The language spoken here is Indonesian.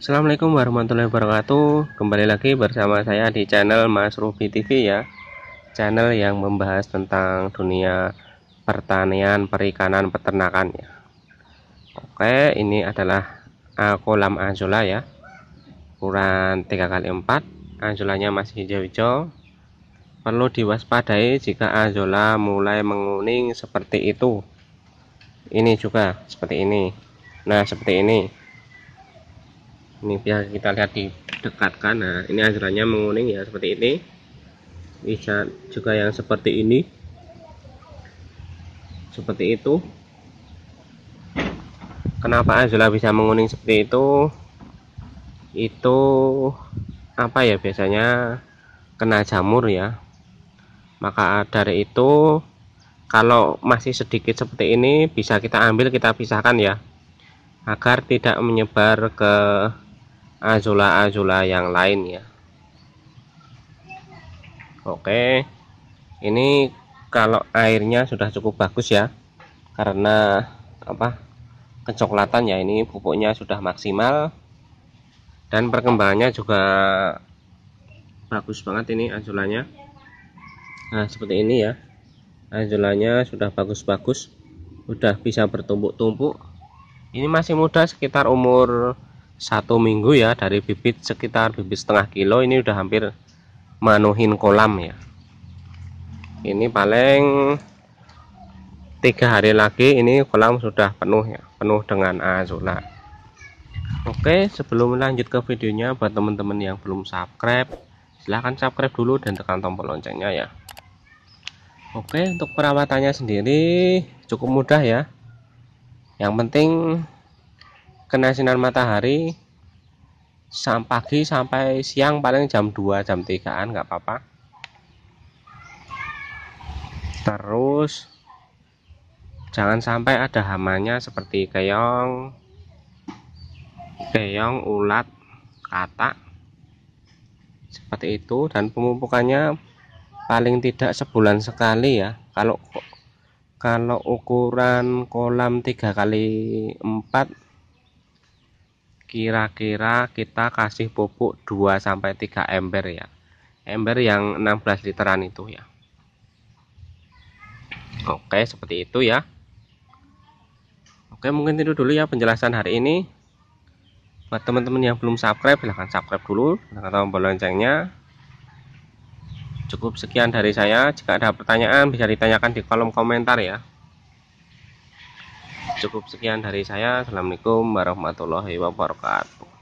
Assalamualaikum warahmatullahi wabarakatuh Kembali lagi bersama saya di channel Mas Ruby TV ya Channel yang membahas tentang dunia pertanian, perikanan, peternakan ya Oke ini adalah eh, kolam anjula ya Ukuran 3x4 Anjolanya masih hijau-hijau Perlu diwaspadai jika anjula mulai menguning seperti itu Ini juga seperti ini Nah seperti ini ini bisa kita lihat di dekatkan. nah ini ajarannya menguning ya seperti ini bisa juga yang seperti ini seperti itu kenapa azula bisa menguning seperti itu itu apa ya biasanya kena jamur ya maka dari itu kalau masih sedikit seperti ini bisa kita ambil kita pisahkan ya agar tidak menyebar ke azula-azula yang lain ya Oke ini kalau airnya sudah cukup bagus ya karena apa kecoklatan ya ini pupuknya sudah maksimal dan perkembangannya juga bagus banget ini azulanya nah seperti ini ya azulanya sudah bagus-bagus sudah bisa bertumpuk-tumpuk ini masih muda sekitar umur satu minggu ya dari bibit sekitar bibit setengah kilo ini udah hampir manuhin kolam ya ini paling tiga hari lagi ini kolam sudah penuh ya penuh dengan azula Oke sebelum lanjut ke videonya buat teman-teman yang belum subscribe silahkan subscribe dulu dan tekan tombol loncengnya ya Oke untuk perawatannya sendiri cukup mudah ya yang penting kena sinar matahari sampai pagi sampai siang paling jam 2 jam 3an nggak apa-apa terus jangan sampai ada hamanya seperti keong keong ulat katak seperti itu dan pemupukannya paling tidak sebulan sekali ya kalau kalau ukuran kolam tiga kali empat kira-kira kita kasih pupuk 2 sampai 3 ember ya. Ember yang 16 literan itu ya. Oke, seperti itu ya. Oke, mungkin itu dulu ya penjelasan hari ini. Buat teman-teman yang belum subscribe, silahkan subscribe dulu, tekan tombol loncengnya. Cukup sekian dari saya. Jika ada pertanyaan bisa ditanyakan di kolom komentar ya cukup sekian dari saya assalamualaikum warahmatullahi wabarakatuh